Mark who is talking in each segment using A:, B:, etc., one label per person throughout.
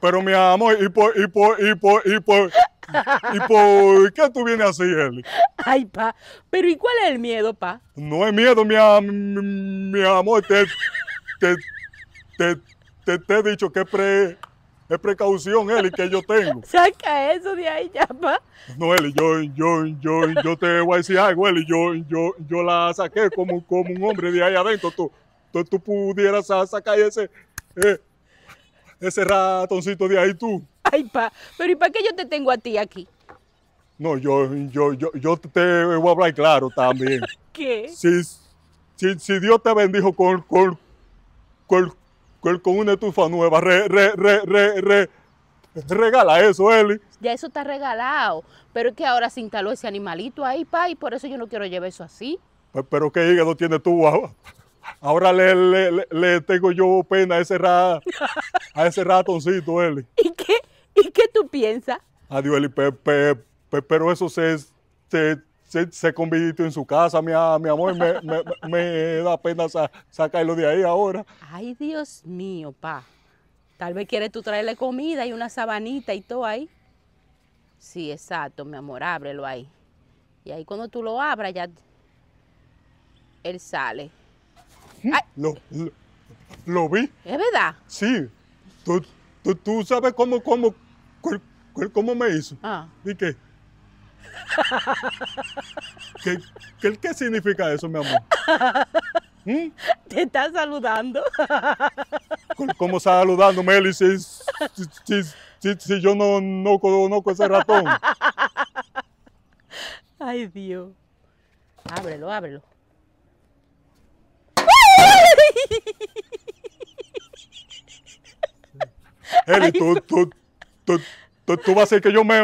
A: pero, mi amor, y por, y y y qué tú vienes así, Eli? Ay, pa, pero ¿y cuál es el miedo, pa? No es miedo, mi, amor, te, he dicho que pre, es precaución, Eli, que yo tengo.
B: Saca eso de ahí ya, pa.
A: No, Eli, yo, yo, yo, yo te voy a decir algo, Eli, yo, yo, yo la saqué como, como un hombre de ahí adentro, tú, tú, pudieras sacar ese... Eh, ese ratoncito de ahí tú.
B: Ay, pa, pero ¿y para qué yo te tengo a ti aquí?
A: No, yo, yo, yo, yo te voy a hablar claro también. ¿Qué? Si, si, Dios te bendijo con, con, con, con una estufa nueva, re, re, re, re, regala eso, Eli.
B: Ya eso está regalado, pero es que ahora se instaló ese animalito ahí, pa, y por eso yo no quiero llevar eso así.
A: Pero, pero ¿qué hígado tienes tú? Ahora le, le, le, tengo yo pena a ese rato. a ese ratoncito, Eli. ¿Y qué,
B: y tú piensas?
A: Adiós, Eli, pero eso se, se, se, en su casa, mi, amor. Me, da pena sacarlo de ahí ahora.
B: Ay, Dios mío, pa. Tal vez quieres tú traerle comida y una sabanita y todo ahí. Sí, exacto, mi amor, ábrelo ahí. Y ahí cuando tú lo abras, ya él sale.
A: ¿Mm? lo vi. ¿Es verdad? Sí tú, tú, sabes cómo, cómo, me hizo. Ah. ¿Y qué? ¿Qué, significa eso, mi amor?
B: ¿Mm? Te está saludando.
A: ¿Cómo está saludando, Meli? Si, yo no, no conozco ese ratón.
B: Ay, Dios. Ábrelo, ábrelo.
A: Eli, tú, tú, tú, tú, vas a hacer que yo me,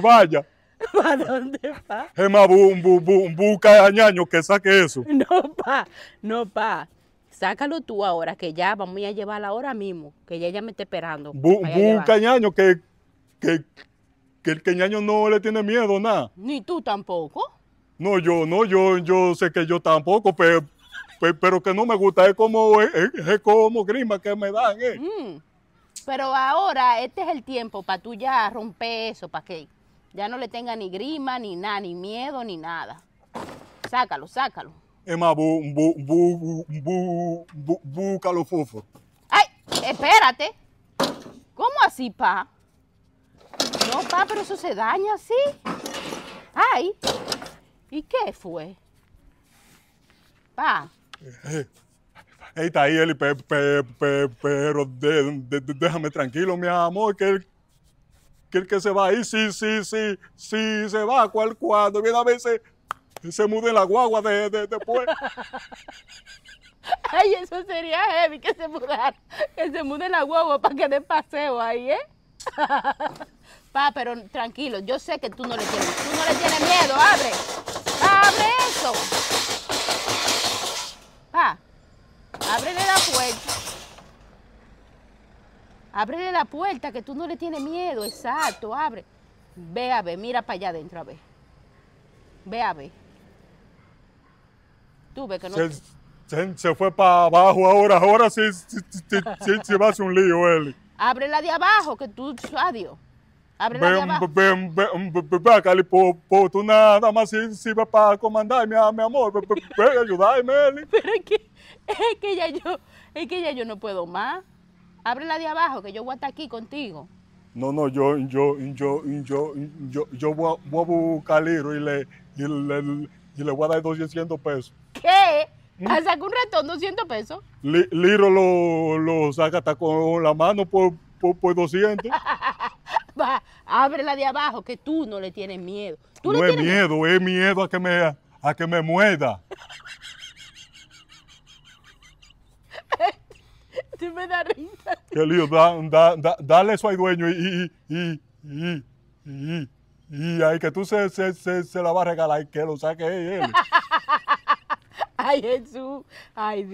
A: vaya. ¿Para dónde va? Es bu, bu, busca a ñaño que saque eso. No,
B: pa, no, pa. Sácalo tú ahora, que ya vamos a llevarla ahora mismo, que ya ella me está esperando. busca
A: ñaño que, que, que el que ñaño no le tiene miedo, nada.
B: Ni tú tampoco.
A: No, yo, no, yo, yo sé que yo tampoco, pero, pero, que no me gusta, es como, es, como grima que me dan, eh. Mm.
B: Pero ahora este es el tiempo para tú ya romper eso, para que ya no le tenga ni grima, ni nada, ni miedo, ni nada. Sácalo, sácalo.
A: Emma, bu, bu, bu, búcalo, fofo.
B: Ay, espérate. ¿Cómo así, pa? No, pa, pero eso se daña así. Ay, ¿y qué fue? Pa.
A: Eh, eh. Ahí está ahí Eli, pe, pero déjame tranquilo, mi amor, que el que, el que se va ahí, sí, sí, sí, sí, se va, cual cuando viene a veces se mude la guagua de, después.
B: Ay, eso sería heavy que se mudara, que se mude la guagua para que dé paseo ahí, ¿eh? Pa, pero tranquilo, yo sé que tú no le tienes, tú no le tienes miedo, abre, abre eso. Ábrele la puerta. Ábrele la puerta, que tú no le tienes miedo. Exacto, abre. Ve a ver, mira para allá adentro, a ver. Ve a ver. Tú que no...
A: Se, se, fue para abajo ahora. Ahora sí, se va a hacer un lío,
B: Abre la de abajo, que tú... Adiós
A: nada más sirve para comandar, mi, e, mi amor. Ven, ayudarme, e, Pero es que,
B: es que ya yo, es que ya yo no puedo más. ábrela de abajo, que yo voy hasta aquí contigo.
A: No, no, yo, yo, yo, yo, yo, yo voy a, voy a buscar libro y le, y le, y le voy a dar 200 pesos. ¿Qué? ¿A ¿Mm?
B: sacar un ratón 200 pesos?
A: Liro lo, lo saca hasta con la mano por, por, por 200.
B: Va, ábrela de abajo, que tú no le tienes miedo. ¿Tú no le es tienes...
A: miedo, es miedo a que me, a que me muerda.
B: Tú me da risa. Qué
A: lío, dale eso al dueño y, y, y, que tú se, la vas a regalar y que lo saque él.
B: ay, Jesús. Ay, Dios.